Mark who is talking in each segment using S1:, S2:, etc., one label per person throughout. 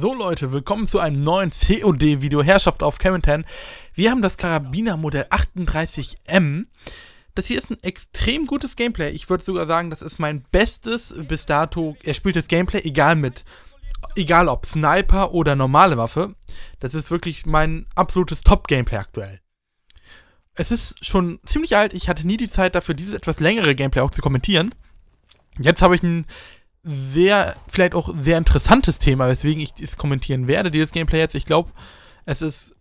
S1: So Leute, willkommen zu einem neuen COD-Video Herrschaft auf Kementan. Wir haben das Karabiner-Modell 38M. Das hier ist ein extrem gutes Gameplay. Ich würde sogar sagen, das ist mein bestes bis dato erspieltes Gameplay, egal mit. Egal ob Sniper oder normale Waffe. Das ist wirklich mein absolutes Top-Gameplay aktuell. Es ist schon ziemlich alt. Ich hatte nie die Zeit dafür, dieses etwas längere Gameplay auch zu kommentieren. Jetzt habe ich ein sehr, vielleicht auch sehr interessantes Thema, weswegen ich es kommentieren werde, dieses Gameplay jetzt. Ich glaube, es ist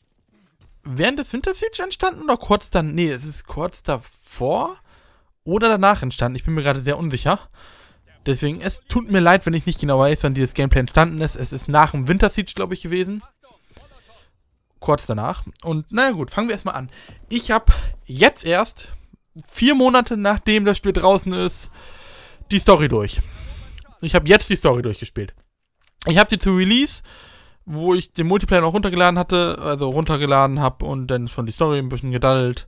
S1: während des Winter Siege entstanden oder kurz dann, nee, es ist kurz davor oder danach entstanden. Ich bin mir gerade sehr unsicher. Deswegen, es tut mir leid, wenn ich nicht genau weiß, wann dieses Gameplay entstanden ist. Es ist nach dem Winter Siege, glaube ich, gewesen. Kurz danach. Und naja gut, fangen wir erstmal an. Ich habe jetzt erst, vier Monate nachdem das Spiel draußen ist, die Story durch ich habe jetzt die Story durchgespielt. Ich habe die zu Release, wo ich den Multiplayer noch runtergeladen hatte, also runtergeladen habe und dann schon die Story ein bisschen gedaddelt.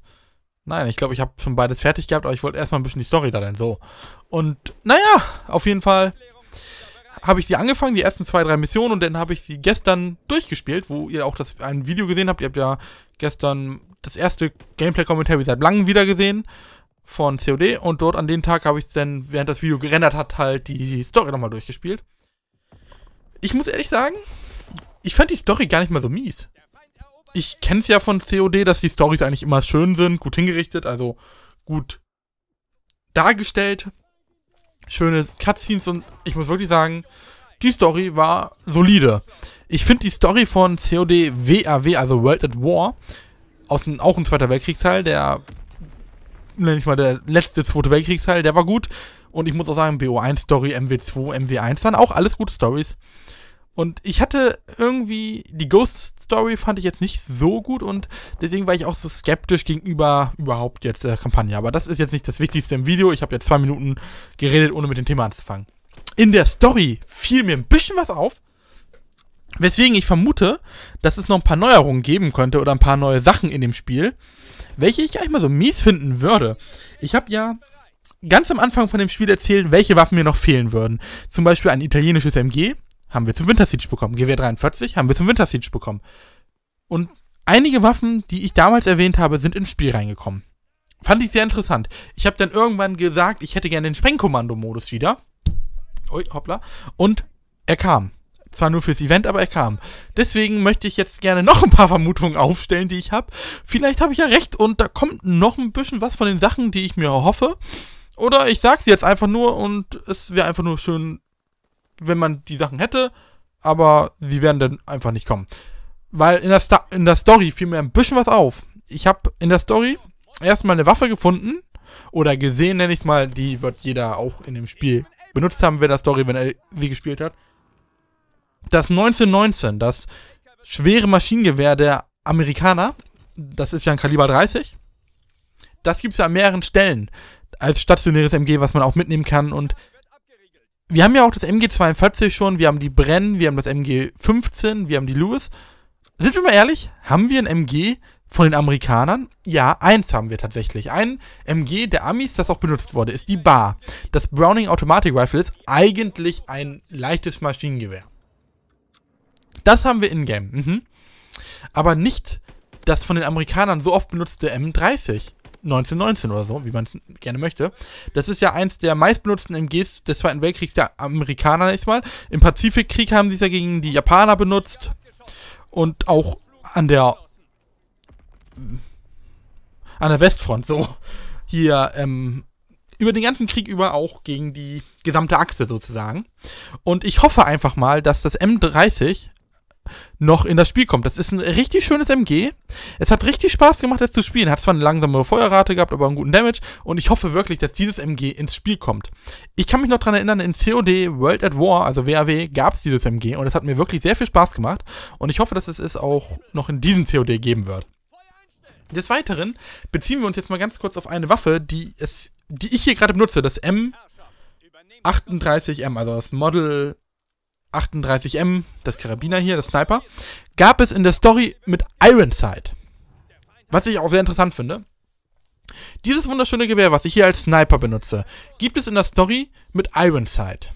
S1: Nein, ich glaube, ich habe schon beides fertig gehabt, aber ich wollte erstmal ein bisschen die Story daddeln, so. Und naja, auf jeden Fall habe ich sie angefangen, die ersten zwei, drei Missionen, und dann habe ich sie gestern durchgespielt, wo ihr auch das ein Video gesehen habt. Ihr habt ja gestern das erste Gameplay-Commentary seit langem wieder gesehen von COD und dort an dem Tag habe ich dann, während das Video gerendert hat, halt die Story nochmal durchgespielt. Ich muss ehrlich sagen, ich fand die Story gar nicht mal so mies. Ich kenne es ja von COD, dass die Stories eigentlich immer schön sind, gut hingerichtet, also gut dargestellt. Schöne Cutscenes und ich muss wirklich sagen, die Story war solide. Ich finde die Story von COD WAW, also World at War, aus auch ein Zweiter Weltkriegsteil, der nenne ich mal, der letzte Zweite Weltkriegsteil, der war gut. Und ich muss auch sagen, BO1-Story, MW2, MW1 waren auch alles gute Stories. Und ich hatte irgendwie, die Ghost Story fand ich jetzt nicht so gut und deswegen war ich auch so skeptisch gegenüber überhaupt jetzt der Kampagne. Aber das ist jetzt nicht das Wichtigste im Video. Ich habe jetzt zwei Minuten geredet, ohne mit dem Thema anzufangen. In der Story fiel mir ein bisschen was auf, weswegen ich vermute, dass es noch ein paar Neuerungen geben könnte oder ein paar neue Sachen in dem Spiel welche ich eigentlich mal so mies finden würde. Ich habe ja ganz am Anfang von dem Spiel erzählt, welche Waffen mir noch fehlen würden. Zum Beispiel ein italienisches MG haben wir zum Winter Siege bekommen. Gewehr 43 haben wir zum Winter Siege bekommen. Und einige Waffen, die ich damals erwähnt habe, sind ins Spiel reingekommen. Fand ich sehr interessant. Ich habe dann irgendwann gesagt, ich hätte gerne den Sprengkommando-Modus wieder. Ui, hoppla. Und er kam. Zwar nur fürs Event, aber er kam. Deswegen möchte ich jetzt gerne noch ein paar Vermutungen aufstellen, die ich habe. Vielleicht habe ich ja recht und da kommt noch ein bisschen was von den Sachen, die ich mir erhoffe. Oder ich sage sie jetzt einfach nur und es wäre einfach nur schön, wenn man die Sachen hätte, aber sie werden dann einfach nicht kommen. Weil in der, Sta in der Story fiel mir ein bisschen was auf. Ich habe in der Story erstmal eine Waffe gefunden oder gesehen, nenne ich es mal. Die wird jeder auch in dem Spiel benutzt haben, wenn der Story, wenn er sie gespielt hat das 1919 das schwere Maschinengewehr der Amerikaner, das ist ja ein Kaliber 30, das gibt es ja an mehreren Stellen als stationäres MG, was man auch mitnehmen kann. Und wir haben ja auch das MG42 schon, wir haben die Brenn, wir haben das MG15, wir haben die Lewis. Sind wir mal ehrlich, haben wir ein MG von den Amerikanern? Ja, eins haben wir tatsächlich. Ein MG der Amis, das auch benutzt wurde, ist die Bar. Das Browning Automatic Rifle ist eigentlich ein leichtes Maschinengewehr. Das haben wir in-game. Mhm. Aber nicht das von den Amerikanern so oft benutzte M30. 1919 oder so, wie man es gerne möchte. Das ist ja eins der meistbenutzten MGs des Zweiten Weltkriegs der Amerikaner mal. Im Pazifikkrieg haben sie es ja gegen die Japaner benutzt. Und auch an der an der Westfront so hier ähm, über den ganzen Krieg über auch gegen die gesamte Achse sozusagen. Und ich hoffe einfach mal, dass das M30 noch in das Spiel kommt. Das ist ein richtig schönes MG. Es hat richtig Spaß gemacht, es zu spielen. Hat zwar eine langsame Feuerrate gehabt, aber einen guten Damage. Und ich hoffe wirklich, dass dieses MG ins Spiel kommt. Ich kann mich noch daran erinnern, in COD World at War, also WAW, gab es dieses MG. Und es hat mir wirklich sehr viel Spaß gemacht. Und ich hoffe, dass es es auch noch in diesem COD geben wird. Des Weiteren beziehen wir uns jetzt mal ganz kurz auf eine Waffe, die, es, die ich hier gerade benutze, das M38M, also das Model 38M, das Karabiner hier, das Sniper, gab es in der Story mit Ironside. Was ich auch sehr interessant finde. Dieses wunderschöne Gewehr, was ich hier als Sniper benutze, gibt es in der Story mit Ironside.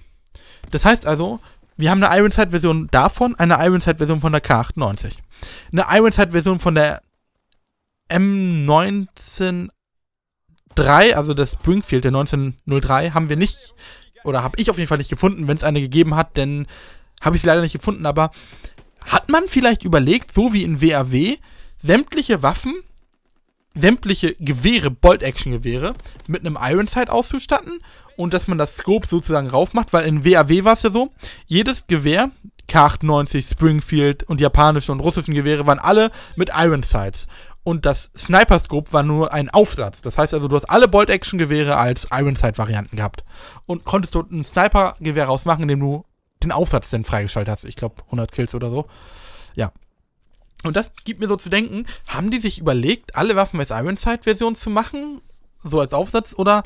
S1: Das heißt also, wir haben eine Ironside-Version davon, eine Ironside-Version von der K98, eine Ironside-Version von der m 193 also das Springfield, der 1903, haben wir nicht oder habe ich auf jeden Fall nicht gefunden, wenn es eine gegeben hat, denn habe ich sie leider nicht gefunden, aber hat man vielleicht überlegt, so wie in WAW, sämtliche Waffen, sämtliche Gewehre, Bolt-Action-Gewehre, mit einem Ironside auszustatten und dass man das Scope sozusagen raufmacht, weil in WAW war es ja so, jedes Gewehr, K98, Springfield und japanische und russischen Gewehre waren alle mit Ironsides und das Sniper Scope war nur ein Aufsatz. Das heißt also, du hast alle Bolt-Action-Gewehre als Ironside-Varianten gehabt und konntest dort ein Sniper-Gewehr rausmachen, indem du den Aufsatz dann freigeschaltet hast. Ich glaube 100 Kills oder so. Ja. Und das gibt mir so zu denken, haben die sich überlegt, alle Waffen als Ironside-Version zu machen, so als Aufsatz, oder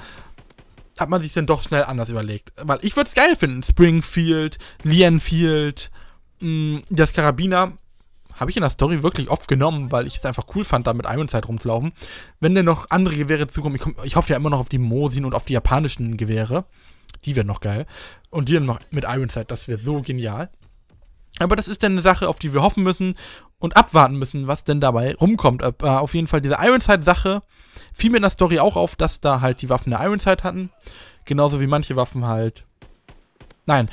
S1: hat man sich denn doch schnell anders überlegt? Weil ich würde es geil finden, Springfield, Lianfield, Lienfield, mm, das Karabiner habe ich in der Story wirklich oft genommen, weil ich es einfach cool fand, da mit Ironsight rumzulaufen. Wenn denn noch andere Gewehre zukommen, ich, komm, ich hoffe ja immer noch auf die Mosin und auf die japanischen Gewehre. Die wären noch geil. Und die dann noch mit Ironsight, das wäre so genial. Aber das ist dann eine Sache, auf die wir hoffen müssen und abwarten müssen, was denn dabei rumkommt. Äh, äh auf jeden Fall diese Ironside-Sache fiel mir in der Story auch auf, dass da halt die Waffen eine Ironside hatten. Genauso wie manche Waffen halt. Nein,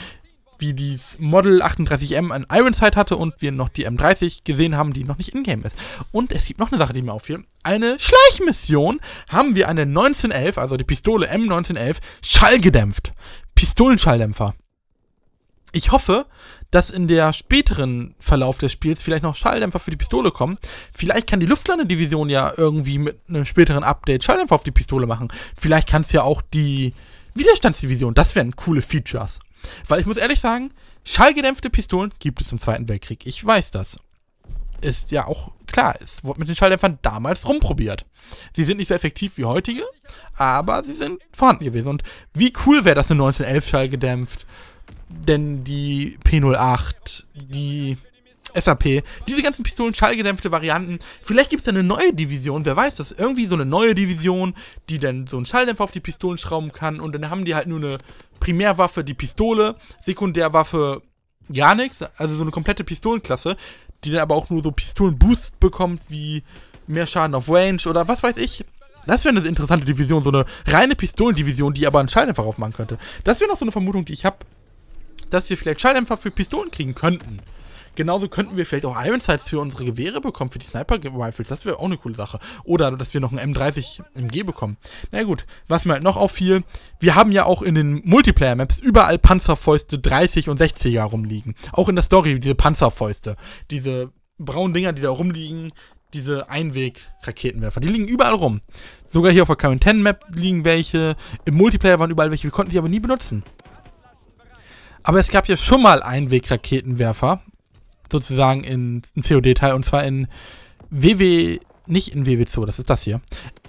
S1: wie die Model 38M an Ironside hatte und wir noch die M30 gesehen haben, die noch nicht in-game ist. Und es gibt noch eine Sache, die mir auffiel. Eine Schleichmission haben wir eine 1911, also die Pistole M1911, schallgedämpft. Pistolenschalldämpfer. Ich hoffe, dass in der späteren Verlauf des Spiels vielleicht noch Schalldämpfer für die Pistole kommen. Vielleicht kann die Luftlandedivision ja irgendwie mit einem späteren Update Schalldämpfer auf die Pistole machen. Vielleicht kann es ja auch die Widerstandsdivision. Das wären coole Features. Weil ich muss ehrlich sagen, schallgedämpfte Pistolen gibt es im Zweiten Weltkrieg. Ich weiß das. Ist ja auch klar, es wurde mit den Schalldämpfern damals rumprobiert. Sie sind nicht so effektiv wie heutige, aber sie sind vorhanden gewesen. Und wie cool wäre das in 1911 schallgedämpft? Denn die P08, die SAP, diese ganzen Pistolen, schallgedämpfte Varianten. Vielleicht gibt es eine neue Division, wer weiß das? Irgendwie so eine neue Division, die dann so einen Schalldämpfer auf die Pistolen schrauben kann und dann haben die halt nur eine Primärwaffe die Pistole, Sekundärwaffe gar nichts, also so eine komplette Pistolenklasse, die dann aber auch nur so Pistolenboost bekommt, wie mehr Schaden auf Range oder was weiß ich. Das wäre eine interessante Division, so eine reine Pistolendivision, die aber einen Schalldämpfer aufmachen könnte. Das wäre noch so eine Vermutung, die ich habe, dass wir vielleicht Schalldämpfer für Pistolen kriegen könnten. Genauso könnten wir vielleicht auch Iron Sights für unsere Gewehre bekommen, für die Sniper-Rifles. Das wäre auch eine coole Sache. Oder dass wir noch ein M30 MG bekommen. Na gut, was mir halt noch auffiel, wir haben ja auch in den Multiplayer-Maps überall Panzerfäuste 30 und 60er rumliegen. Auch in der Story diese Panzerfäuste. Diese braunen Dinger, die da rumliegen, diese Einweg-Raketenwerfer. Die liegen überall rum. Sogar hier auf der Current Map liegen welche. Im Multiplayer waren überall welche. Wir konnten sie aber nie benutzen. Aber es gab ja schon mal Einweg-Raketenwerfer sozusagen in einen COD-Teil und zwar in WW, nicht in WW2, das ist das hier.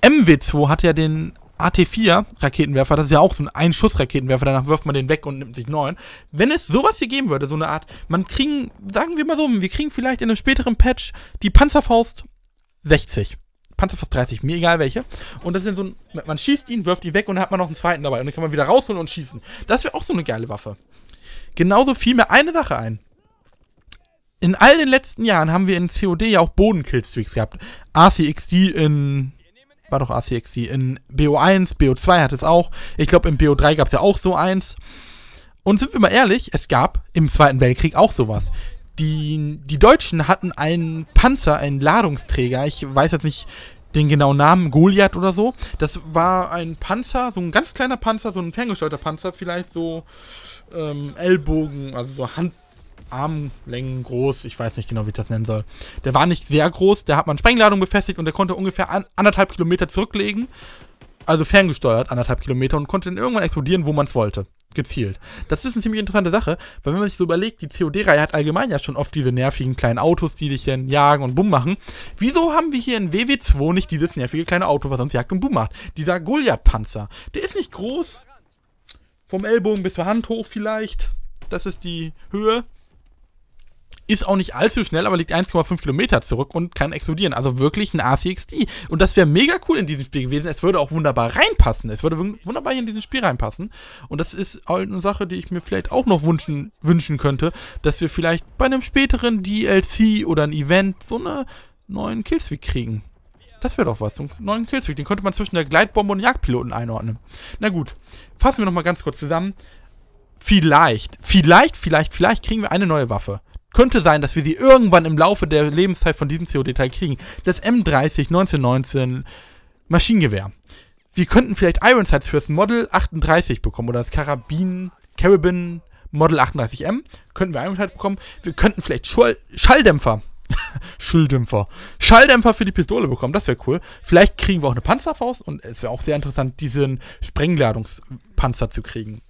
S1: MW2 hat ja den AT4-Raketenwerfer, das ist ja auch so ein Einschuss-Raketenwerfer, danach wirft man den weg und nimmt sich neuen. Wenn es sowas hier geben würde, so eine Art, man kriegen, sagen wir mal so, wir kriegen vielleicht in einem späteren Patch die Panzerfaust 60. Panzerfaust 30, mir egal welche. Und das ist dann so ein, man schießt ihn, wirft ihn weg und dann hat man noch einen zweiten dabei. Und dann kann man wieder rausholen und schießen. Das wäre auch so eine geile Waffe. Genauso fiel mir eine Sache ein in all den letzten Jahren haben wir in COD ja auch Bodenkillstreaks gehabt. ACXD in. War doch ACXD. In BO1, BO2 hat es auch. Ich glaube, in BO3 gab es ja auch so eins. Und sind wir mal ehrlich, es gab im Zweiten Weltkrieg auch sowas. Die, die Deutschen hatten einen Panzer, einen Ladungsträger. Ich weiß jetzt nicht den genauen Namen, Goliath oder so. Das war ein Panzer, so ein ganz kleiner Panzer, so ein ferngesteuerter Panzer, vielleicht so ähm, Ellbogen, also so Hand, Armlängen groß. Ich weiß nicht genau, wie ich das nennen soll. Der war nicht sehr groß. Der hat man Sprengladung befestigt und der konnte ungefähr an, anderthalb Kilometer zurücklegen. Also ferngesteuert, anderthalb Kilometer und konnte dann irgendwann explodieren, wo man es wollte. Gezielt. Das ist eine ziemlich interessante Sache, weil wenn man sich so überlegt, die COD-Reihe hat allgemein ja schon oft diese nervigen kleinen Autos, die dich dann jagen und bumm machen. Wieso haben wir hier in WW2 nicht dieses nervige kleine Auto, was uns jagt und bumm macht? Dieser Goliath-Panzer. Der ist nicht groß. Vom Ellbogen bis zur Hand hoch vielleicht. Das ist die Höhe ist auch nicht allzu schnell, aber liegt 1,5 Kilometer zurück und kann explodieren. Also wirklich ein ACXD. Und das wäre mega cool in diesem Spiel gewesen. Es würde auch wunderbar reinpassen. Es würde wunderbar hier in dieses Spiel reinpassen. Und das ist eine Sache, die ich mir vielleicht auch noch wünschen, wünschen könnte, dass wir vielleicht bei einem späteren DLC oder ein Event so eine neuen Killsweek kriegen. Das wäre doch was. So einen neuen Killsweek. Den könnte man zwischen der Gleitbombe und Jagdpiloten einordnen. Na gut. Fassen wir nochmal ganz kurz zusammen. Vielleicht, vielleicht, vielleicht, vielleicht kriegen wir eine neue Waffe könnte sein, dass wir sie irgendwann im Laufe der Lebenszeit von diesem CO-Detail kriegen. Das M30 1919 Maschinengewehr. Wir könnten vielleicht Ironsides fürs Model 38 bekommen oder das Karabin, Carabin Model 38M. Könnten wir Ironside bekommen. Wir könnten vielleicht Schall Schalldämpfer Schalldämpfer. Schalldämpfer für die Pistole bekommen, das wäre cool. Vielleicht kriegen wir auch eine Panzerfaust und es wäre auch sehr interessant, diesen Sprengladungspanzer zu kriegen.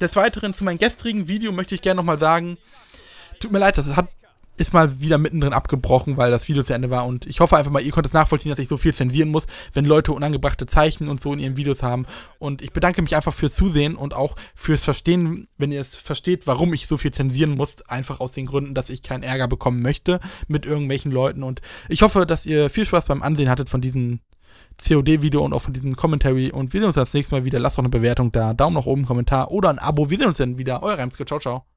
S1: Des Weiteren zu meinem gestrigen Video möchte ich gerne nochmal sagen, Tut mir leid, das hat, ist mal wieder mittendrin abgebrochen, weil das Video zu Ende war. Und ich hoffe einfach mal, ihr konntet es nachvollziehen, dass ich so viel zensieren muss, wenn Leute unangebrachte Zeichen und so in ihren Videos haben. Und ich bedanke mich einfach fürs Zusehen und auch fürs Verstehen, wenn ihr es versteht, warum ich so viel zensieren muss. Einfach aus den Gründen, dass ich keinen Ärger bekommen möchte mit irgendwelchen Leuten. Und ich hoffe, dass ihr viel Spaß beim Ansehen hattet von diesem COD-Video und auch von diesem Commentary. Und wir sehen uns das nächste Mal wieder. Lasst doch eine Bewertung da. Daumen nach oben, Kommentar oder ein Abo. Wir sehen uns dann wieder. Euer Reimske, Ciao, ciao.